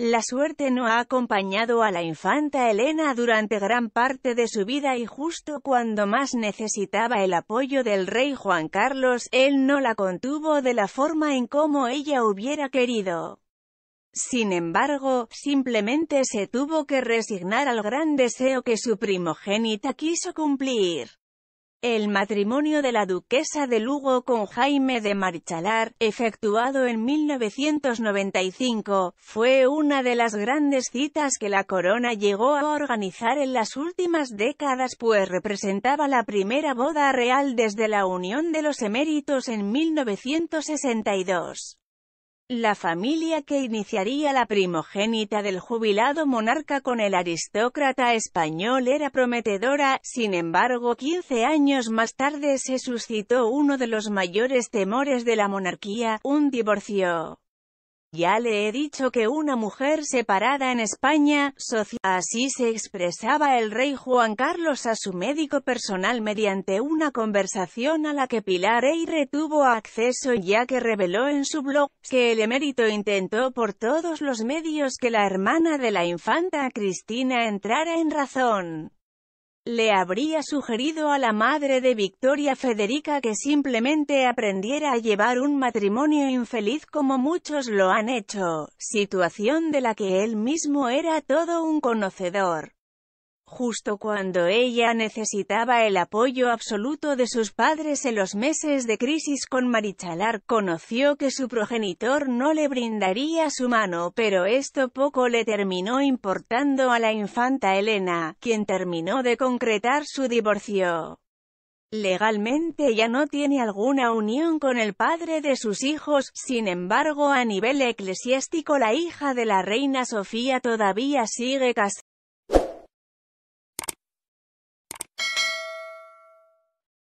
La suerte no ha acompañado a la infanta Elena durante gran parte de su vida y justo cuando más necesitaba el apoyo del rey Juan Carlos, él no la contuvo de la forma en como ella hubiera querido. Sin embargo, simplemente se tuvo que resignar al gran deseo que su primogénita quiso cumplir. El matrimonio de la duquesa de Lugo con Jaime de Marichalar, efectuado en 1995, fue una de las grandes citas que la corona llegó a organizar en las últimas décadas pues representaba la primera boda real desde la unión de los eméritos en 1962 la familia que iniciaría la primogénita del jubilado monarca con el aristócrata español era prometedora, sin embargo 15 años más tarde se suscitó uno de los mayores temores de la monarquía, un divorcio. Ya le he dicho que una mujer separada en España, así se expresaba el rey Juan Carlos a su médico personal mediante una conversación a la que Pilar Eyre tuvo acceso ya que reveló en su blog, que el emérito intentó por todos los medios que la hermana de la infanta Cristina entrara en razón le habría sugerido a la madre de Victoria Federica que simplemente aprendiera a llevar un matrimonio infeliz como muchos lo han hecho, situación de la que él mismo era todo un conocedor justo cuando ella necesitaba el apoyo absoluto de sus padres en los meses de crisis con Marichalar, conoció que su progenitor no le brindaría su mano, pero esto poco le terminó importando a la infanta Elena, quien terminó de concretar su divorcio. Legalmente ya no tiene alguna unión con el padre de sus hijos, sin embargo a nivel eclesiástico la hija de la reina Sofía todavía sigue casada.